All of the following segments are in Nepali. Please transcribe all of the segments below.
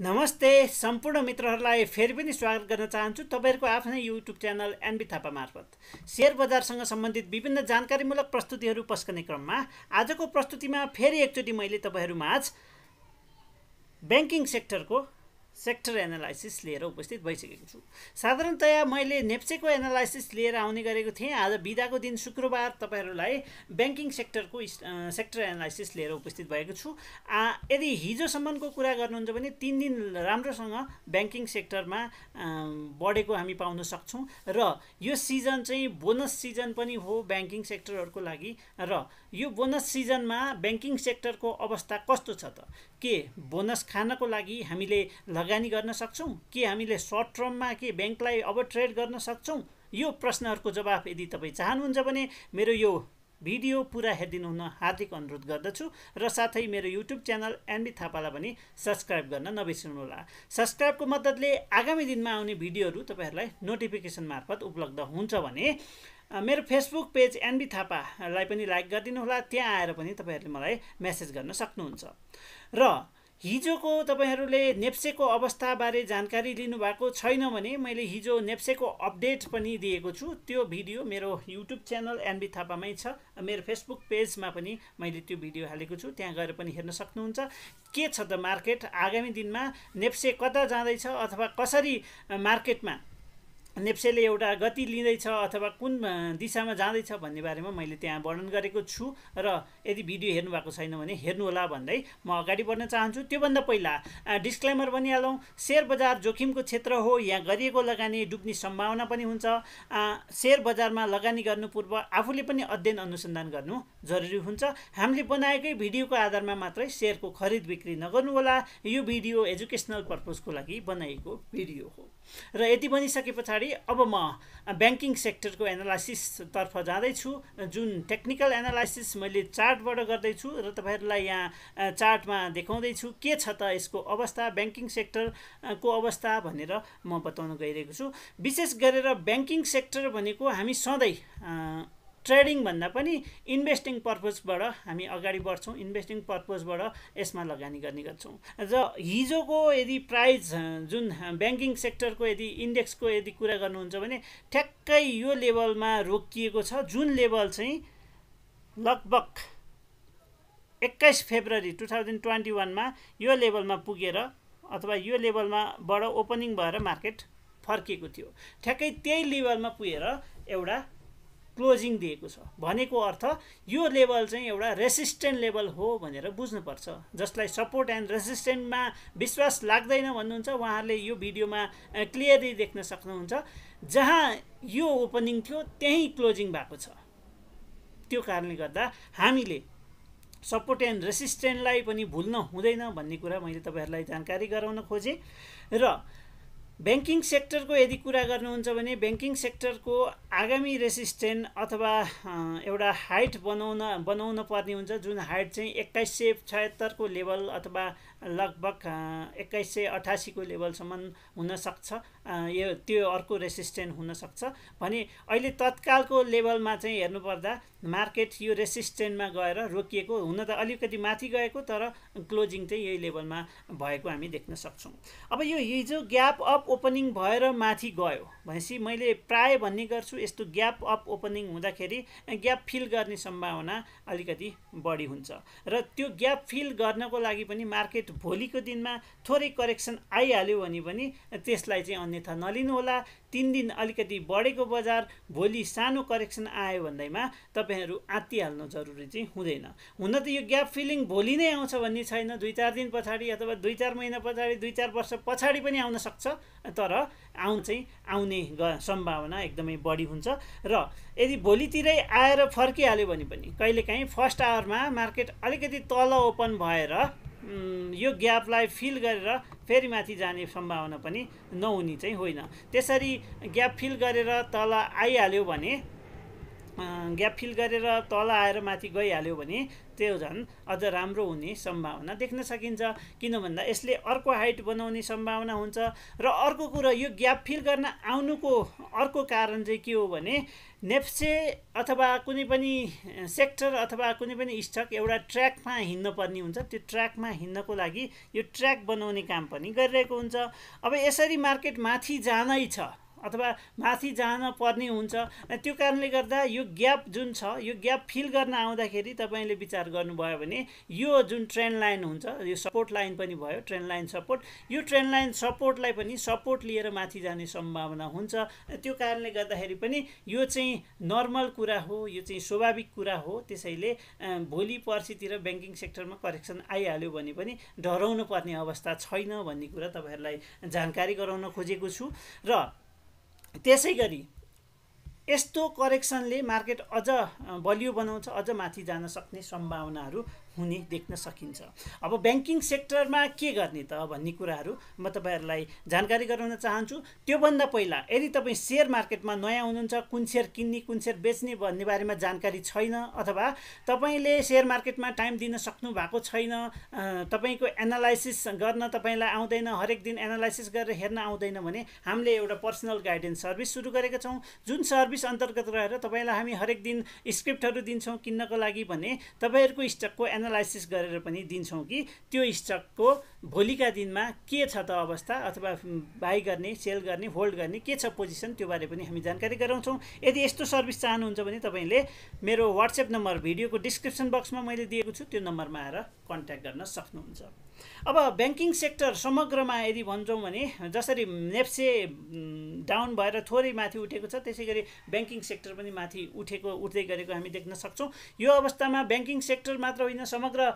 नमस्ते सम्पूर्ण मित्रहरूलाई फेरि पनि स्वागत गर्न चाहन्छु तपाईँहरूको आफ्नै युट्युब च्यानल एनबी थापा मार्फत सेयर बजारसँग सम्बन्धित विभिन्न जानकारीमूलक प्रस्तुतिहरू पस्कने क्रममा आजको प्रस्तुतिमा फेरि एकचोटि मैले तपाईँहरूमाझ ब्याङ्किङ सेक्टरको सेक्टर एनालाइसिस लिएर उपस्थित भइसकेको छु साधारणतया मैले नेप्सेको एनालाइसिस लिएर आउने गरेको थिएँ आज बिदाको दिन शुक्रबार तपाईँहरूलाई ब्याङ्किङ सेक्टरको सेक्टर एनालाइसिस लिएर उपस्थित भएको छु यदि हिजोसम्मको कुरा गर्नुहुन्छ भने तिन दिन राम्रोसँग ब्याङ्किङ सेक्टरमा बढेको हामी पाउन सक्छौँ र यो सिजन चाहिँ बोनस सिजन पनि हो ब्याङ्किङ सेक्टरहरूको लागि र यो बोनस सिजनमा ब्याङ्किङ सेक्टरको अवस्था कस्तो छ त के बोनस खानको लागि हामीले लगानी गर्न सक्छौँ के हामीले सर्ट टर्ममा के ब्याङ्कलाई अब ट्रेड गर्न सक्छौँ यो प्रश्नहरूको जवाब यदि तपाईँ चाहनुहुन्छ भने मेरो यो भिडियो पुरा हेरिदिनु हुन हार्दिक अनुरोध गर्दछु र साथै मेरो युट्युब च्यानल एनबी थापालाई पनि सब्सक्राइब गर्न नबिर्सिनुहोला सब्सक्राइबको मद्दतले आगामी दिनमा आउने भिडियोहरू तपाईँहरूलाई नोटिफिकेसन मार्फत उपलब्ध हुन्छ भने मेरो फेसबुक पेज एनबी थापालाई पनि लाइक गरिदिनुहोला त्यहाँ आएर पनि तपाईँहरूले मलाई मेसेज गर्न सक्नुहुन्छ र हिजोको तपाईँहरूले नेप्सेको अवस्थाबारे जानकारी लिनुभएको छैन भने मैले हिजो नेप्सेको अपडेट पनि दिएको छु त्यो भिडियो मेरो युट्युब च्यानल एनबी थापामै छ मेरो फेसबुक पेजमा पनि मैले त्यो भिडियो हालेको छु त्यहाँ गएर पनि हेर्न सक्नुहुन्छ के छ त मार्केट आगामी दिनमा नेप्से कता जाँदैछ अथवा कसरी मार्केटमा नेप्सेले एउटा गति लिँदैछ अथवा कुन दिशामा जाँदैछ भन्ने बारेमा मैले त्यहाँ वर्णन गरेको छु र यदि भिडियो हेर्नु भएको छैन भने हेर्नुहोला भन्दै म अगाडि बढ्न चाहन्छु त्योभन्दा पहिला डिस्क्लेमर भनिहालौँ सेयर बजार जोखिमको क्षेत्र हो यहाँ गरिएको लगानी डुब्ने सम्भावना पनि हुन्छ सेयर बजारमा लगानी गर्नु पूर्व आफूले पनि अध्ययन अनुसन्धान गर्नु जरुरी हुन्छ हामीले बनाएकै भिडियोको आधारमा मात्रै सेयरको खरिद बिक्री नगर्नुहोला यो भिडियो एजुकेसनल पर्पजको लागि बनाइएको भिडियो हो र यति बनिसके पछाडि अब म ब्याङ्किङ सेक्टरको एनालाइसिसतर्फ जाँदैछु जुन टेक्निकल एनालाइसिस मैले चार्टबाट गर्दैछु र तपाईँहरूलाई यहाँ चार्टमा देखाउँदैछु के छ त यसको अवस्था ब्याङ्किङ सेक्टरको अवस्था भनेर म बताउन गइरहेको छु विशेष गरेर ब्याङ्किङ सेक्टर भनेको हामी सधैँ ट्रेडिङभन्दा पनि इन्भेस्टिङ पर्पोजबाट हामी अगाडि बढ्छौँ इन्भेस्टिङ पर्पोजबाट यसमा लगानी गर्ने गर्छौँ र हिजोको यदि प्राइज जुन ब्याङ्किङ सेक्टरको यदि इन्डेक्सको यदि कुरा गर्नुहुन्छ भने ठ्याक्कै यो लेभलमा रोकिएको छ जुन लेभल चाहिँ लगभग एक्काइस फेब्रुअरी टु थाउजन्ड ट्वेन्टी वानमा यो लेभलमा पुगेर अथवा यो लेभलमा लेभलमाबाट ओपनिङ भएर मार्केट फर्किएको थियो ठ्याक्कै त्यही लेभलमा पुगेर एउटा क्लोजिङ दिएको छ भनेको अर्थ यो लेभल चाहिँ एउटा रेसिस्टेन्ट लेभल हो भनेर बुझ्नुपर्छ जसलाई सपोर्ट एन्ड रेसिस्टेन्टमा विश्वास लाग्दैन भन्नुहुन्छ उहाँहरूले यो भिडियोमा क्लियरली देख्न सक्नुहुन्छ जहाँ यो ओपनिङ थियो त्यहीँ क्लोजिङ भएको छ त्यो कारणले गर्दा हामीले सपोर्ट एन्ड रेसिस्टेन्टलाई पनि भुल्न हुँदैन भन्ने कुरा मैले तपाईँहरूलाई जानकारी गराउन खोजेँ र ब्याङ्किङ सेक्टरको यदि कुरा गर्नुहुन्छ भने ब्याङ्किङ सेक्टरको आगामी रेसिस्टेन्ट अथवा एउटा हाइट बनाउन बनाउन पर्ने हुन्छ जुन हाइट चाहिँ एक्काइस सय छयत्तरको लेभल अथवा लगभग एक्काइस सय अठासीको लेभलसम्म हुनसक्छ यो त्यो अर्को रेसिस्टेन्ट हुनसक्छ भने अहिले तत्कालको लेभलमा चाहिँ हेर्नुपर्दा मार्केट यो रेसिस्टेन्टमा गएर रोकिएको हुन त अलिकति माथि गएको तर क्लोजिङ चाहिँ यही लेभलमा भएको हामी देख्न सक्छौँ अब यो हिजो ग्याप अप ओपनिङ भएर माथि गयो भनेपछि मैले प्रायः भन्ने गर्छु यस्तो ग्याप अप ओपनिङ हुँदाखेरि ग्याप फिल गर्ने सम्भावना अलिकति बढी हुन्छ र त्यो ग्याप फिल गर्नको लागि पनि मार्केट भोलिको दिनमा थोरै करेक्सन आइहाल्यो भने पनि त्यसलाई चाहिँ अन्यथा नलिनुहोला तिन दिन अलिकति बढेको बजार भोलि सानो करेक्सन आयो भन्दैमा तपाईँहरू आत्तिहाल्नु जरुरी चाहिँ हुँदैन हुन त यो ग्याप फिलिङ भोलि नै आउँछ भन्ने छैन दुई चार दिन पछाडि अथवा दुई चार महिना पछाडि दुई चार वर्ष पछाडि पनि आउन सक्छ तर आउँ चाहिँ आउने सम्भावना एकदमै बढी हुन्छ र यदि भोलितिरै आएर फर्किहाल्यो भने पनि कहिलेकाहीँ फर्स्ट आवरमा मार्केट अलिकति तल ओपन भएर यो ग्यापलाई फिल गरेर फेरि माथि जाने सम्भावना पनि नहुने चाहिँ होइन त्यसरी ग्याप फिल गरेर तल आइहाल्यो भने ग्याप फिल गरेर तल आएर माथि गइहाल्यो भने त्यो झन् अझ राम्रो हुने सम्भावना देख्न सकिन्छ किन भन्दा यसले अर्को हाइट बनाउने सम्भावना हुन्छ र अर्को कुरा यो ग्याप फिल गर्न आउनुको अर्को कारण चाहिँ के हो भने नेप्से अथवा कुनै पनि सेक्टर अथवा कुनै पनि स्टक एउटा ट्र्याकमा हिँड्नुपर्ने हुन्छ त्यो ट्र्याकमा हिँड्नको लागि यो ट्र्याक बनाउने काम पनि गरिरहेको हुन्छ अब यसरी मार्केट माथि जानै छ अथवा माथि जान पर्ने हुन्छ त्यो कारणले गर्दा यो ग्याप जुन छ यो ग्याप फिल गर्न आउँदाखेरि तपाईँले विचार गर्नुभयो भने यो जुन ट्रेन लाइन हुन्छ यो सपोर्ट लाइन पनि भयो ट्रेन लाइन सपोर्ट यो ट्रेन लाइन सपोर्टलाई पनि सपोर्ट लिएर माथि जाने सम्भावना हुन्छ त्यो कारणले गर्दाखेरि पनि यो चाहिँ नर्मल कुरा हो यो चाहिँ स्वाभाविक कुरा हो त्यसैले भोलि पर्सितिर ब्याङ्किङ सेक्टरमा करेक्सन आइहाल्यो भने पनि डराउनु पर्ने अवस्था छैन भन्ने कुरा तपाईँहरूलाई जानकारी गराउन खोजेको छु र त्यसै गरी यस्तो करेक्सनले मार्केट अझ बलियो बनाउँछ अझ माथि जान सक्ने सम्भावनाहरू हुने देख्न सकिन्छ अब ब्याङ्किङ सेक्टरमा के गर्ने त भन्ने कुराहरू म तपाईँहरूलाई जानकारी गराउन चाहन्छु त्योभन्दा पहिला यदि तपाईँ सेयर मार्केटमा नयाँ हुनुहुन्छ कुन सेयर किन्ने कुन सेयर बेच्ने भन्ने बारेमा जानकारी छैन अथवा तपाईँले सेयर मार्केटमा टाइम दिन सक्नु भएको छैन तपाईँको एनालाइसिस गर्न तपाईँलाई आउँदैन हरेक दिन एनालाइसिस गरेर हेर्न आउँदैन भने हामीले एउटा पर्सनल गाइडेन्स सर्भिस सुरु गरेका छौँ जुन सर्भिस अन्तर्गत रहेर तपाईँलाई हामी हरेक दिन स्क्रिप्टहरू दिन्छौँ किन्नको लागि भने तपाईँहरूको स्टकको एनालाइसिस गरेर पनि दिन्छौँ कि त्यो स्टकको भोलिका दिनमा के छ त अवस्था अथवा बाई गर्ने सेल गर्ने होल्ड गर्ने के छ पोजिसन त्यो बारे पनि हामी जानकारी गराउँछौँ यदि यस्तो सर्भिस चाहनुहुन्छ भने तपाईँले मेरो वाट्सएप नम्बर भिडियोको डिस्क्रिप्सन बक्समा मैले दिएको छु त्यो नम्बरमा आएर कन्ट्याक्ट गर्न सक्नुहुन्छ अब ब्याङ्किङ सेक्टर समग्रमा यदि भन्छौँ भने जसरी नेप्से डाउन भएर थोरै माथि उठेको छ त्यसै गरी ब्याङ्किङ सेक्टर पनि माथि उठेको उठ्दै गरेको हामी देख्न सक्छौँ यो अवस्थामा ब्याङ्किङ सेक्टर मात्र होइन समग्र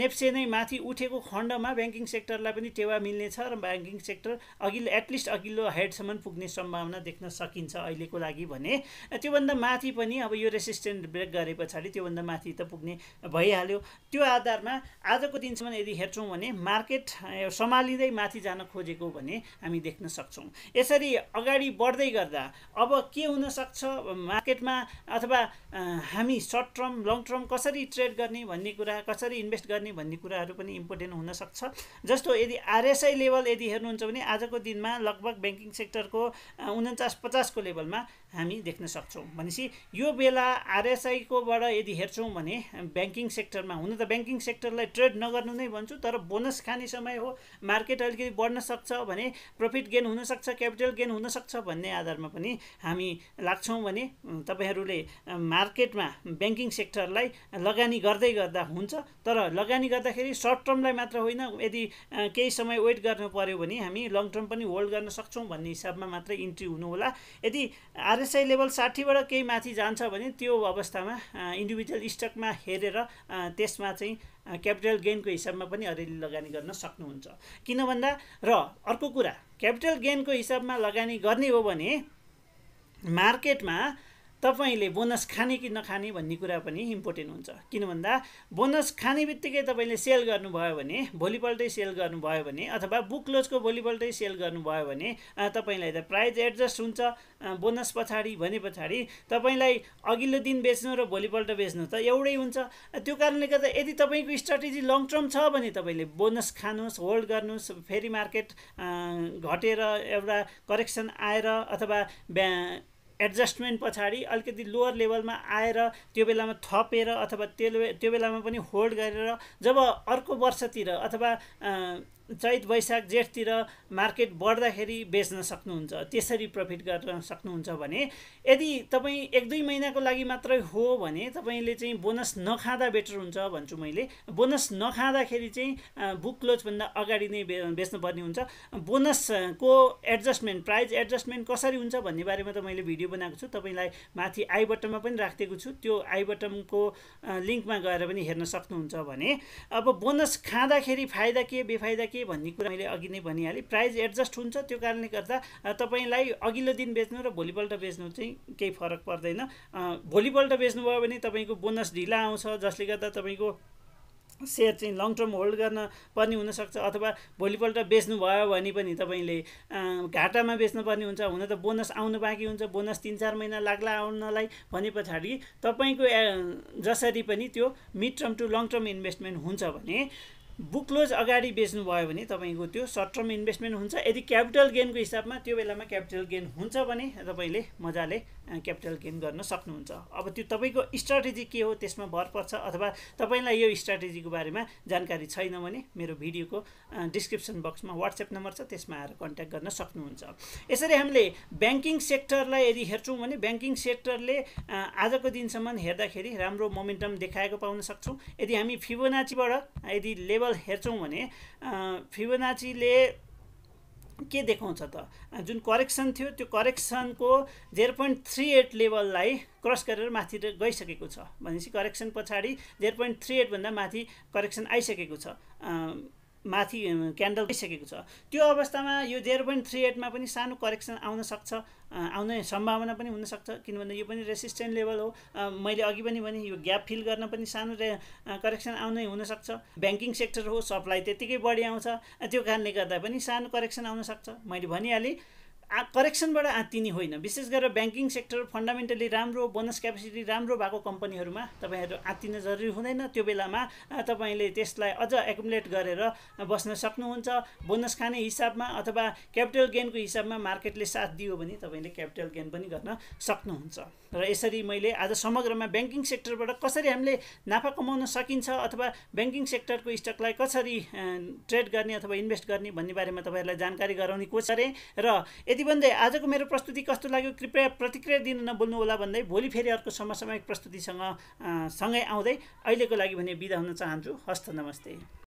नेप्से नै माथि उठेको खण्डमा ब्याङ्किङ सेक्टरलाई पनि टेवा मिल्नेछ र ब्याङ्किङ सेक्टर अघिल्लो एटलिस्ट अघिल्लो हेडसम्म पुग्ने सम्भावना देख्न सकिन्छ अहिलेको लागि भने त्योभन्दा माथि पनि अब यो रेसिस्टेन्ट ब्रेक गरे पछाडि त्योभन्दा माथि त पुग्ने भइहाल्यो त्यो आधारमा आजको दिनसम्म यदि हेर्छौँ भने मार्केट सम्हालिँदै माथि जान खोजेको भने हामी देख्न सक्छौँ यसरी अगाडि बढ्दै गर्दा अब के हुनसक्छ मार्केटमा अथवा हामी सर्ट टर्म लङ टर्म कसरी ट्रेड गर्ने भन्ने कुरा कसरी इन्भेस्ट गर्ने भन्ने कुराहरू पनि इम्पोर्टेन्ट हुनसक्छ जस्तो यदि आरएसआई लेभल यदि हेर्नुहुन्छ भने आजको दिनमा लगभग ब्याङ्किङ सेक्टरको उन्चास पचासको लेभलमा हामी देख्न सक्छौँ भनेपछि यो बेला आरएसआईकोबाट यदि हेर्छौँ भने ब्याङ्किङ सेक्टरमा हुन त ब्याङ्किङ सेक्टरलाई ट्रेड नगर्नु नै भन्छु तर बोनस खाने समय हो मार्केट अलिकति बढ्न सक्छ भने प्रफिट गेन हुनसक्छ क्यापिटल गेन हुनसक्छ भन्ने आधारमा पनि हामी लाग्छौँ भने तपाईँहरूले मार्केटमा ब्याङ्किङ सेक्टरलाई लगानी गर्दै गर्दा हुन्छ तर लगानी गर्दाखेरि सर्ट टर्मलाई मात्र होइन यदि केही समय वेट गर्नु पऱ्यो भने हामी लङ टर्म पनि होल्ड गर्न सक्छौँ भन्ने हिसाबमा मात्रै इन्ट्री हुनुहोला यदि आर आरएसआई लेभल साठीबाट केही माथि जान्छ भने त्यो अवस्थामा इन्डिभिजुअल स्टकमा हेरेर त्यसमा चाहिँ क्यापिटल गेनको हिसाबमा पनि अलिअलि लगानी गर्न सक्नुहुन्छ किन भन्दा र अर्को कुरा क्यापिटल गेनको हिसाबमा लगानी गर्ने हो भने मार्केटमा तपाईँले बोनस खाने कि नखाने भन्ने कुरा पनि इम्पोर्टेन्ट हुन्छ किन भन्दा बोनस खाने बित्तिकै तपाईँले सेल गर्नुभयो भने भोलिपल्टै सेल गर्नुभयो भने अथवा बुक क्लोजको भोलिपल्टै सेल गर्नुभयो भने तपाईँलाई त प्राइज एडजस्ट हुन्छ बोनस पछाडि भने पछाडि तपाईँलाई अघिल्लो दिन बेच्नु र भोलिपल्ट बेच्नु त एउटै हुन्छ त्यो कारणले गर्दा यदि तपाईँको स्ट्राटेजी लङ टर्म छ भने तपाईँले बोनस खानुहोस् होल्ड गर्नुहोस् फेरि मार्केट घटेर एउटा करेक्सन आएर अथवा ब्या एडजस्टमेन्ट पछाडि अलिकति लोवर लेभलमा आएर त्यो बेलामा थपेर अथवा त्यो त्यो बेलामा पनि होल्ड गरेर जब अर्को वर्षतिर अथवा चैत वैशाख जेठतिर मार्केट बढ्दाखेरि बेच्न सक्नुहुन्छ त्यसरी प्रफिट गर्न सक्नुहुन्छ भने यदि तपाईँ एक दुई महिनाको लागि मात्रै हो भने तपाईँले चाहिँ बोनस नखाँदा बेटर हुन्छ भन्छु मैले बोनस नखाँदाखेरि चाहिँ बुक क्लोजभन्दा अगाडि नै बे बेच्नुपर्ने हुन्छ बोनसको एडजस्टमेन्ट प्राइज एडजस्टमेन्ट कसरी हुन्छ भन्ने बारेमा त मैले भिडियो बनाएको छु तपाईँलाई माथि आई बटनमा पनि राखिदिएको छु त्यो आई बटनको लिङ्कमा गएर पनि हेर्न सक्नुहुन्छ भने अब बोनस खाँदाखेरि फाइदा के बेफाइदा के भन्ने कुरा मैले अघि नै भनिहालेँ प्राइज एडजस्ट हुन्छ त्यो कारणले गर्दा तपाईँलाई अघिल्लो दिन बेच्नु र भोलिपल्ट बेच्नु चाहिँ केही फरक पर्दैन भोलिपल्ट बेच्नुभयो भने तपाईँको बोनस ढिला आउँछ जसले गर्दा तपाईँको सेयर चाहिँ लङ टर्म होल्ड गर्न पर्ने हुनसक्छ अथवा भोलिपल्ट बेच्नुभयो भने पनि तपाईँले घाटामा बेच्नुपर्ने हुन्छ हुन त बोनस आउनु बाँकी हुन्छ बोनस तिन चार महिना लाग्ला आउनलाई भने पछाडि तपाईँको जसरी पनि त्यो mid term to long term investment हुन्छ भने बुक क्लोज अगाडि बेच्नुभयो भने तपाईँको त्यो सर्ट टर्म इन्भेस्टमेन्ट हुन्छ यदि क्यापिटल गेनको हिसाबमा त्यो बेलामा क्यापिटल गेन हुन्छ भने तपाईँले मजाले क्यापिटल गेन गर्न सक्नुहुन्छ अब त्यो तपाईँको स्ट्राटेजी के हो त्यसमा भर पर्छ अथवा तपाईँलाई यो स्ट्राटेजीको बारेमा जानकारी छैन भने मेरो भिडियोको डिस्क्रिप्सन बक्समा वाट्सएप नम्बर छ त्यसमा आएर कन्ट्याक्ट गर्न सक्नुहुन्छ यसरी हामीले ब्याङ्किङ सेक्टरलाई यदि हेर्छौँ भने ब्याङ्किङ सेक्टरले आजको दिनसम्म हेर्दाखेरि राम्रो मोमेन्टम देखाएको पाउन सक्छौँ यदि हामी फिबोनाचीबाट यदि लेभल हेर्छौँ भने फिबोनाचीले के देखाउँछ त जुन करेक्सन थियो त्यो करेक्सनको जेरो पोइन्ट थ्री एट लेभललाई क्रस गरेर माथि गइसकेको छ भनेपछि करेक्सन पछाडि जेरो पोइन्ट थ्री एटभन्दा माथि करेक्सन आइसकेको छ माथि क्यान्डल गइसकेको छ त्यो अवस्थामा यो जेरो पोइन्ट थ्री एटमा पनि सानो करेक्सन आउन सक्छ आउने सम्भावना पनि हुनसक्छ किनभने यो पनि रेसिस्टेन्ट लेभल हो मैले अघि पनि भने यो ग्याप फिल गर्न पनि सानो रे करेक्सन आउनै हुनसक्छ ब्याङ्किङ सेक्टर हो सप्लाई त्यतिकै बढी आउँछ त्यो कारणले गर्दा पनि सानो करेक्सन आउनसक्छ मैले भनिहालेँ करेक्सनबाट आत्तिने होइन विशेष गरेर ब्याङ्किङ सेक्टर फन्डामेन्टली राम्रो बोनस क्यापेसिटी राम्रो भएको कम्पनीहरूमा तपाईँहरू आत्तिन जरुरी हुँदैन त्यो बेलामा तपाईँले त्यसलाई अझ एकुमुलेट गरेर बस्न सक्नुहुन्छ बोनस खाने हिसाबमा अथवा क्यापिटल गेनको हिसाबमा मार्केटले साथ दियो भने तपाईँले क्यापिटल गेन पनि गर्न सक्नुहुन्छ र यसरी मैले आज समग्रमा ब्याङ्किङ सेक्टरबाट कसरी हामीले नाफा कमाउन सकिन्छ अथवा ब्याङ्किङ सेक्टरको स्टकलाई कसरी ट्रेड गर्ने अथवा इन्भेस्ट गर्ने भन्ने बारेमा तपाईँहरूलाई जानकारी गराउने कोसिस र यति भन्दै आजको मेरो प्रस्तुति कस्तो लाग्यो कृपया प्रतिक्रिया दिन होला भन्दै भोलि फेरि अर्को समसामयिक प्रस्तुतिसँग सँगै आउँदै अहिलेको लागि भने बिदा हुन चाहन्छु हस्त नमस्ते